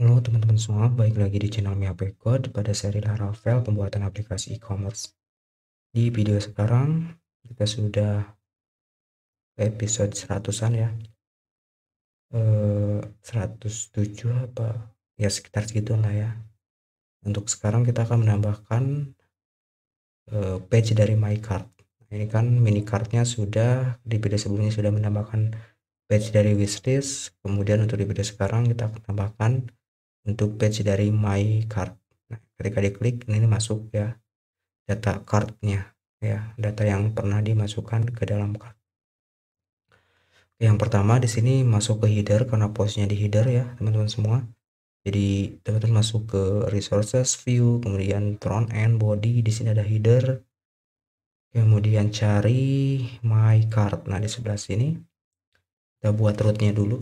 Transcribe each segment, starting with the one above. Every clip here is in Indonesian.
Halo teman-teman semua, baik lagi di channel MiaPekod pada seri Laravel pembuatan aplikasi e-commerce. Di video sekarang, kita sudah episode seratusan ya. Eh, seratus tujuh apa? Ya sekitar segitu lah ya. Untuk sekarang kita akan menambahkan e, page dari MyCart. Ini kan mini cardnya sudah, di video sebelumnya sudah menambahkan page dari wishlist. Kemudian untuk di video sekarang kita akan tambahkan untuk page dari my card nah, ketika diklik ini masuk ya data cardnya ya data yang pernah dimasukkan ke dalam card yang pertama di sini masuk ke header karena posnya di header ya teman-teman semua jadi teman-teman masuk ke resources view kemudian front and body di sini ada header kemudian cari my card nah di sebelah sini kita buat rootnya dulu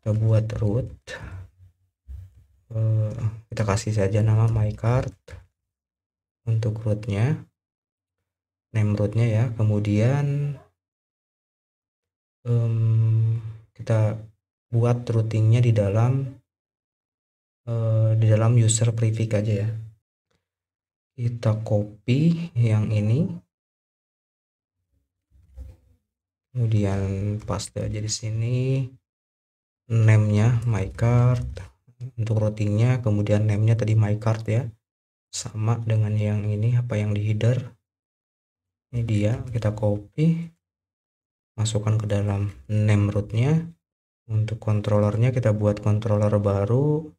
kita buat root uh, kita kasih saja nama mycard untuk rootnya name rootnya ya kemudian um, kita buat routingnya di dalam uh, di dalam user prefix aja ya kita copy yang ini kemudian paste aja di sini name-nya mycard untuk rotinya, kemudian name-nya tadi mycard ya sama dengan yang ini apa yang di header ini dia kita copy masukkan ke dalam name rootnya untuk kontrolernya kita buat controller baru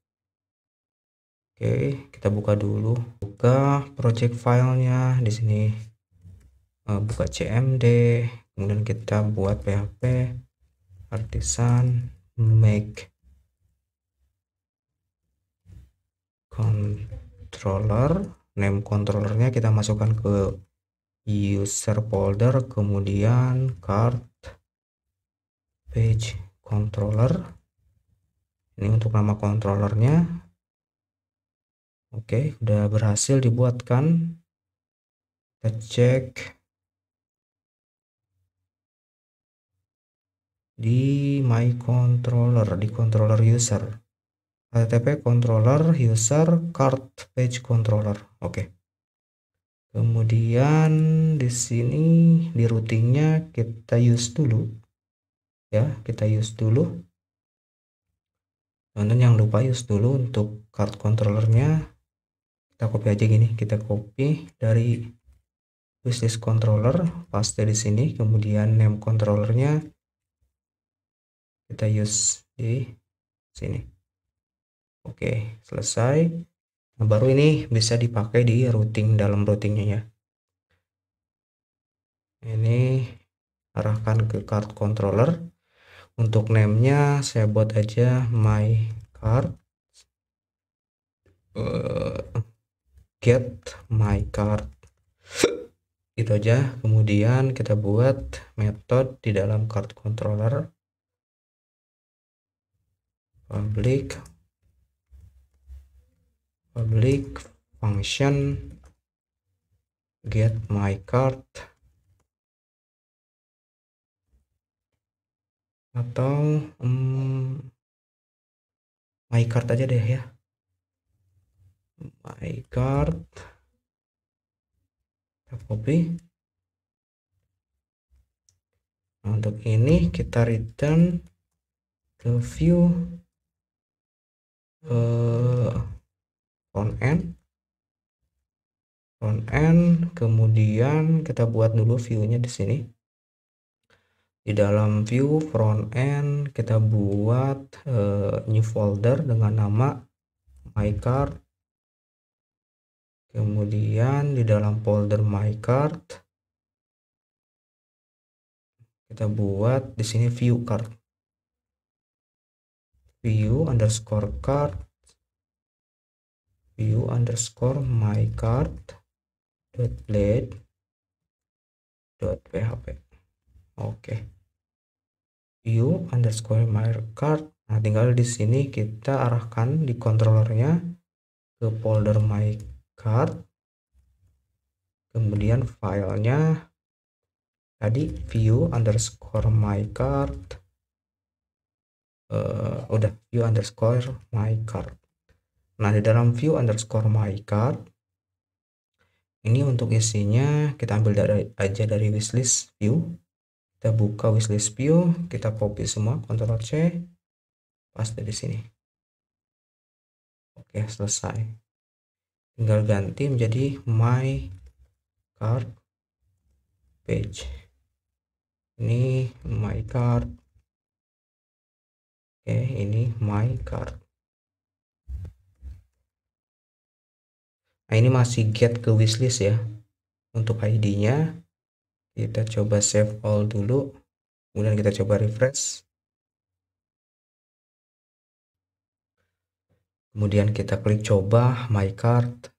oke kita buka dulu buka project filenya di sini eh, buka cmd kemudian kita buat php artisan make controller name controllernya kita masukkan ke user folder kemudian card page controller ini untuk nama controllernya oke udah berhasil dibuatkan kita cek di my controller di controller user http controller user card page controller oke okay. kemudian di sini di routingnya kita use dulu ya kita use dulu teman yang lupa use dulu untuk card controllernya kita copy aja gini kita copy dari wishlist controller paste di sini kemudian name controllernya kita use di sini oke selesai nah, baru ini bisa dipakai di routing dalam routingnya ya ini arahkan ke card controller untuk name nya saya buat aja my card uh, get my card itu aja kemudian kita buat metode di dalam card controller public public function get my card atau um, my card aja deh ya my card kita copy nah, untuk ini kita return to view uh, front end front end kemudian kita buat dulu view-nya di sini di dalam view front end kita buat uh, new folder dengan nama my card kemudian di dalam folder my card kita buat di sini view card view underscore card view underscore my card dot blade dot php oke okay. view underscore my card nah tinggal di sini kita arahkan di kontrolernya ke folder my card kemudian filenya tadi view underscore my card uh, udah view underscore my card nah di dalam view underscore my card ini untuk isinya kita ambil dari, aja dari wishlist view kita buka wishlist view kita copy semua Ctrl C paste di sini oke selesai tinggal ganti menjadi my card page ini my card Oke, ini my card. Nah, ini masih get ke wishlist ya. Untuk ID-nya, kita coba save all dulu. Kemudian kita coba refresh. Kemudian kita klik coba my card.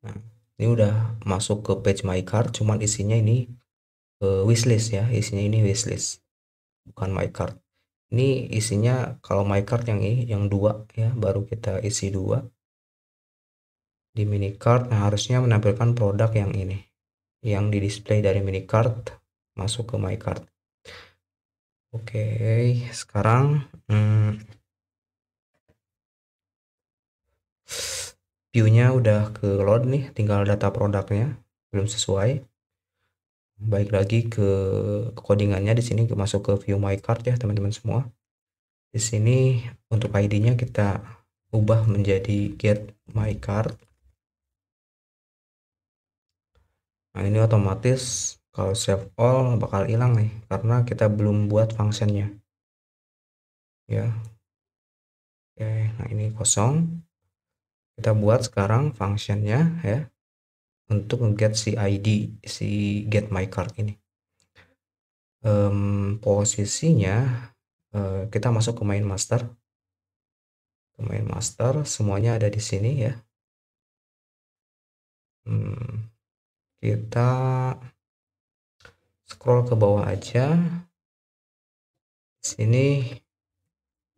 Nah, ini udah masuk ke page my card, cuman isinya ini uh, wishlist ya isinya ini wishlist bukan my card ini isinya kalau my card yang ini yang dua ya baru kita isi dua di mini card nah harusnya menampilkan produk yang ini yang di display dari mini card masuk ke my card oke sekarang hmm, view-nya udah ke load nih tinggal data produknya belum sesuai baik lagi ke codingannya di sini masuk ke view my card ya teman-teman semua di sini untuk ID-nya kita ubah menjadi get my card nah ini otomatis kalau save all bakal hilang nih karena kita belum buat fungsinya ya oke nah ini kosong kita buat sekarang functionnya ya untuk get si ID si get my card ini um, posisinya uh, kita masuk ke main master ke main master semuanya ada di sini ya hmm, kita scroll ke bawah aja sini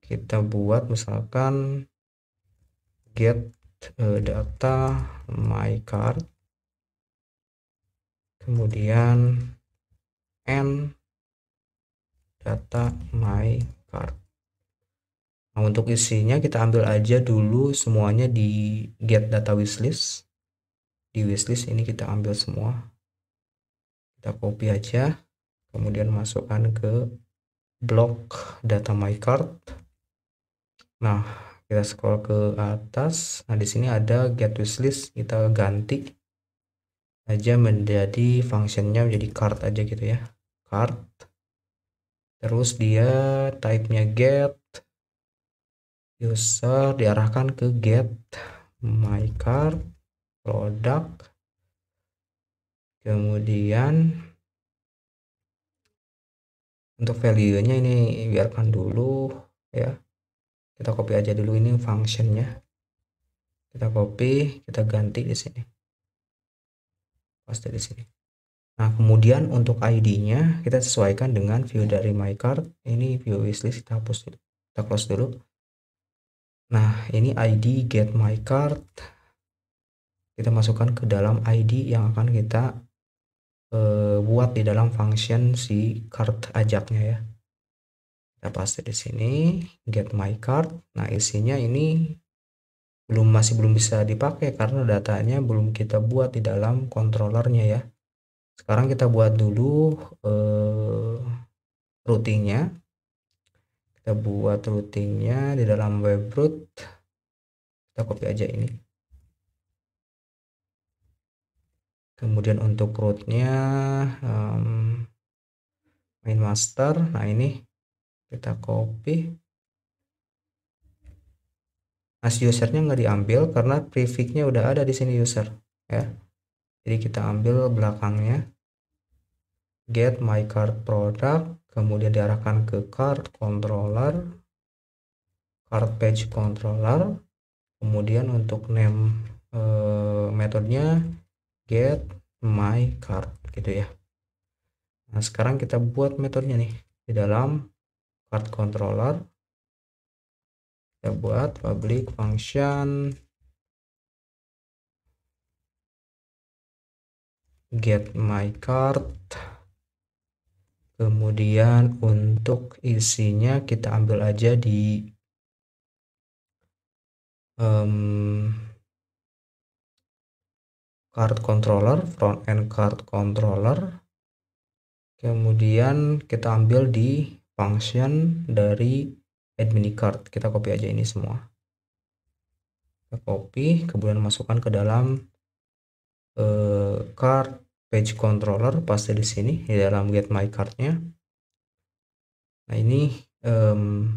kita buat misalkan get uh, data my card kemudian n data my card nah untuk isinya kita ambil aja dulu semuanya di get data wishlist di wishlist ini kita ambil semua kita copy aja kemudian masukkan ke blok data my card nah kita scroll ke atas nah di sini ada get wishlist kita ganti aja menjadi functionnya menjadi card aja gitu ya card terus dia type-nya get user diarahkan ke get my card product kemudian untuk value-nya ini biarkan dulu ya kita copy aja dulu ini functionnya kita copy kita ganti di sini lepas dari sini nah kemudian untuk ID-nya kita sesuaikan dengan view dari my card ini view wishlist kita hapus dulu kita close dulu nah ini ID get my card kita masukkan ke dalam ID yang akan kita e, buat di dalam function si card ajaknya ya kita paste di sini get my card nah isinya ini belum masih belum bisa dipakai karena datanya belum kita buat di dalam kontrolernya ya sekarang kita buat dulu eh, routingnya kita buat routingnya di dalam webroot kita copy aja ini kemudian untuk rootnya um, main master nah ini kita copy as usernya nggak diambil karena prefixnya udah ada di sini user ya jadi kita ambil belakangnya get my card product kemudian diarahkan ke card controller card page controller kemudian untuk name e, metodenya get my card gitu ya nah sekarang kita buat metodenya nih di dalam card controller kita ya, buat public function get my card kemudian untuk isinya kita ambil aja di um, card controller front end card controller kemudian kita ambil di function dari add mini card kita copy aja ini semua kita copy kemudian masukkan ke dalam eh, card page controller pasti di sini di dalam get my cardnya nah ini um,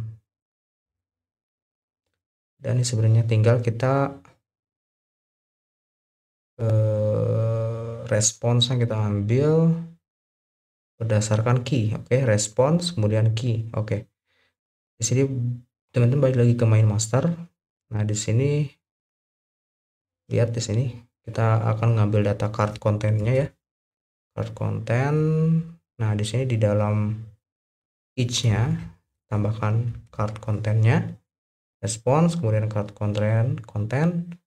dan ini sebenarnya tinggal kita eh, response yang kita ambil berdasarkan key oke okay? respons kemudian key oke okay di sini teman-teman balik lagi ke main master nah di sini lihat di sini kita akan ngambil data card kontennya ya card konten nah di sini di dalam each nya tambahkan card kontennya response kemudian card konten konten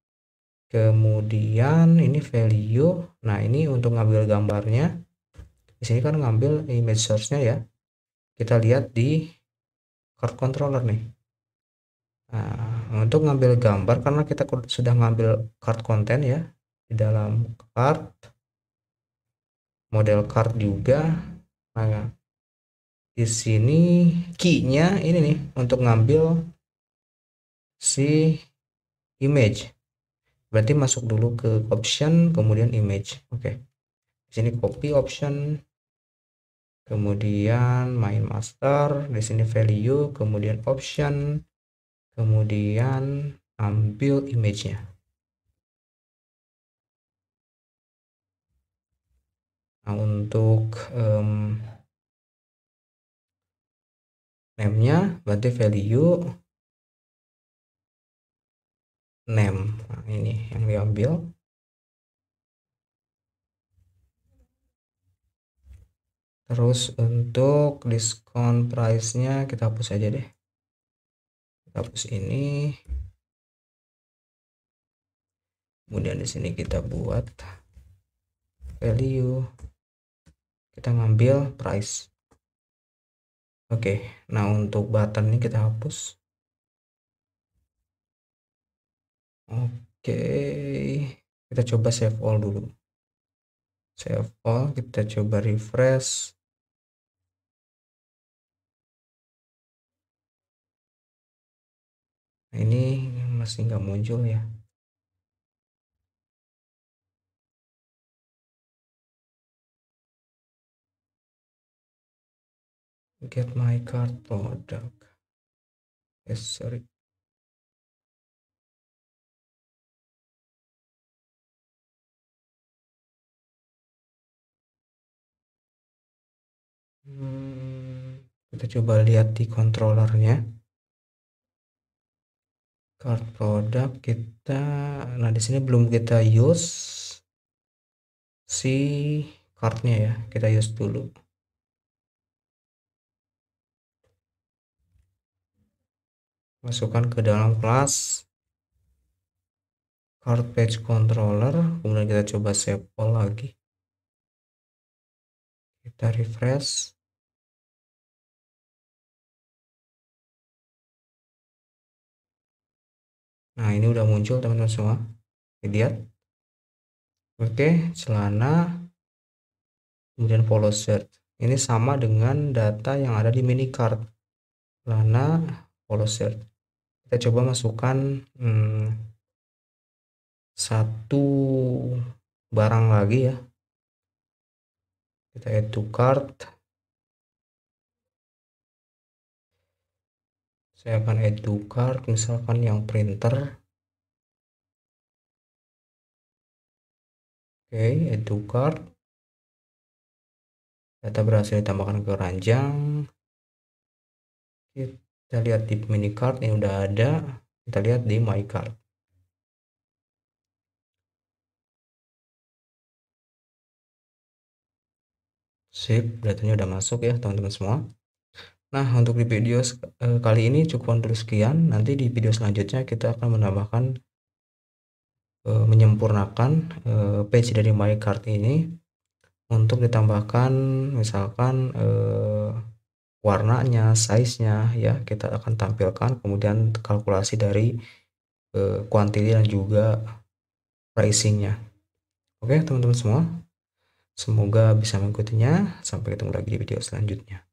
kemudian ini value nah ini untuk ngambil gambarnya di sini kan ngambil image source nya ya kita lihat di card controller nih nah untuk ngambil gambar karena kita sudah ngambil card konten ya di dalam card model card juga nah di sini keynya ini nih untuk ngambil si image berarti masuk dulu ke option kemudian image oke okay. di sini copy option kemudian main master di sini value kemudian option kemudian ambil image-nya nah untuk um, name-nya berarti value name nah, ini yang diambil terus untuk diskon price nya kita hapus aja deh kita hapus ini kemudian di sini kita buat value kita ngambil price oke okay, nah untuk button ini kita hapus oke okay. kita coba save all dulu save all kita coba refresh nah, ini masih nggak muncul ya get my card product oh, yes sorry hmm, kita coba lihat di controllernya card product kita nah di sini belum kita use si cardnya ya kita use dulu masukkan ke dalam kelas card page controller kemudian kita coba save all lagi kita refresh Nah, ini udah muncul teman-teman semua. Lihat. Oke, celana kemudian polo shirt. Ini sama dengan data yang ada di mini card. Celana, polo shirt. Kita coba masukkan hmm, satu barang lagi ya. Kita add to cart. saya akan add to cart misalkan yang printer oke okay, add to cart data berhasil ditambahkan ke ranjang kita lihat di mini card ini udah ada kita lihat di my card sip datanya udah masuk ya teman-teman semua Nah, untuk di video eh, kali ini cukup dulu sekian. Nanti di video selanjutnya kita akan menambahkan eh, menyempurnakan eh, page dari My card ini untuk ditambahkan misalkan warnanya, size-nya ya, kita akan tampilkan kemudian kalkulasi dari kuantiti dan juga pricing-nya. Oke, teman-teman semua. Semoga bisa mengikutinya. Sampai ketemu lagi di video selanjutnya.